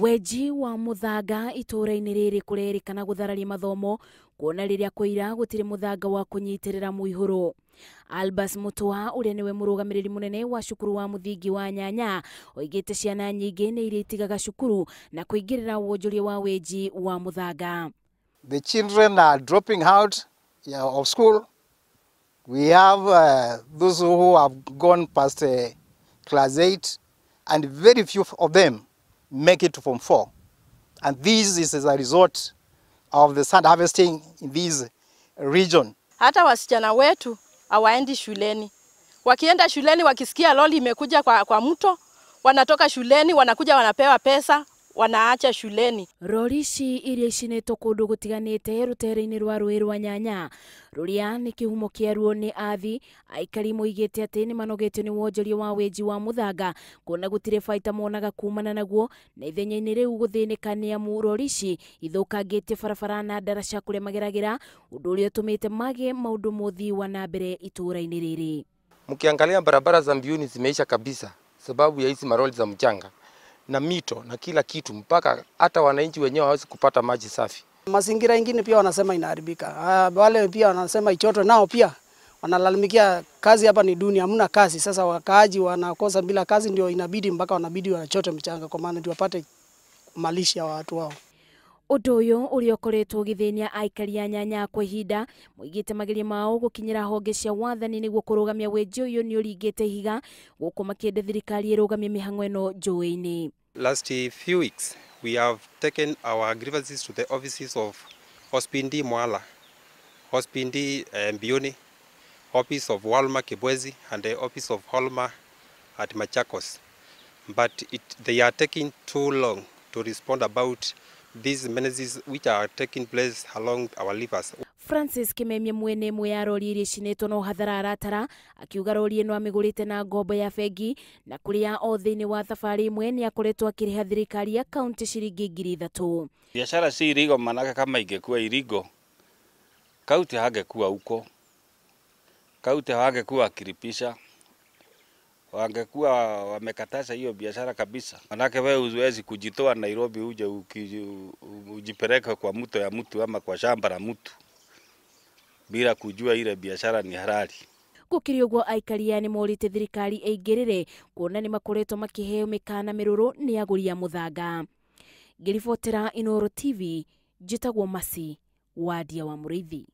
wenji wa muthanga itura-ini riri kurerikana guthararia mathomo kuona riria kwaira gutiri muthanga wa kunyitirira muihuru albas mutua uria niwe murugamiriri munene wa cukuru wa muthingi wa nyanya oigite ciana nyingi ni iria itigaga cukuru na kuingirira wonjoria wa wenji wa muthanga the children are dropping out of school we have uh, those who have gone past uh, class 8 and very few of them make it to Form 4. And this is as a result of the sand harvesting in this region. Hata wasichana wetu hawaendi shuleni. Wakienda shuleni wakisikia loli imekuja kwa, kwa mto, wanatoka shuleni wanakuja wanapewa pesa wanaacha shuleni. Rori ici iria icinĩtwo kũndũ gũtiganĩte rũtere-inĩ rwa rũĩ rwa nyanya rũrĩa nĩ kĩhumo kĩa ruo nĩ athi, aikari moigĩte atĩ nĩ manogetio nĩ wonjoria wa wĩji wa mũthanga kuona gũtirĩ baita monaga kumana naguo, na ithenya-inĩ rĩu gũthĩnĩka nĩ amu rori ici ithũkangĩte barabara na ndaraca kũrĩa mageragĩra, ũndũ ũrĩa ũtũmĩte magĩe maũndũ mũthii wa na mbere itũũra-inĩ rĩrĩ. Mkiangalia barabara za mbiuni zimeisha kabisa sababu ya hizi maroli za mchanga na mito na kila kitu, mpaka hata wananchi wenyewe hawezi kupata maji safi. Mazingira ingine pia wanasema inaharibika. Ah, wale pia wanasema Ichoto nao pia wanalalamikia kazi hapa ni duni, hamna kazi. Sasa wakaaji wanakosa bila kazi, ndio inabidi mpaka wanabidi wachote mchanga kwa maana ndio wapate ya watu wao undu uyu uria ukoretwo ugithinia aikari a nyanya kwa ihinda moigite mageria mao gukinyira honge cia wathani niguo kurugamia wenji uyu ni uringite ihiga guku makiende thirikari irugamie mihango ino njui Last few weeks, we have taken our grievances to the offices of Hospindi Mwala, Hospindi eh, Mbioni, office of Walma Kibwezi, and the office of Holma at Machakos. But it, they are taking too long to respond about these menaces which are taking place along our livers francis kimemie mwene mwe ya rori iria icinĩtwo no ũhathara aratara akiuga rori ĩno amĩgũrĩte na ngombo ya bengi na kũrĩa o thĩinĩ wa thabarĩ imwe nĩ akoretwo akĩrĩha thirikari ya kaunti ciringi ngiri ithatũ biashara si irigo manake kama ingekuwa irigo kaunti hangekuwa huko kaunti hawangekuwa kiripisha wangekuwa wamekatasha hiyo biashara kabisa, manake wewe huwezi kujitoa Nairobi uje ukijipeleka kwa mto ya mtu ama kwa shamba la mtu bila kujua ile biashara ni halali gukiri uguo aikaria ni morite thirikari ingirire kuona ni makoretwo makiheo mikana miruru ni aguri a muthanga ngiribotera inoro tv njitagwo masi wadia wa murithi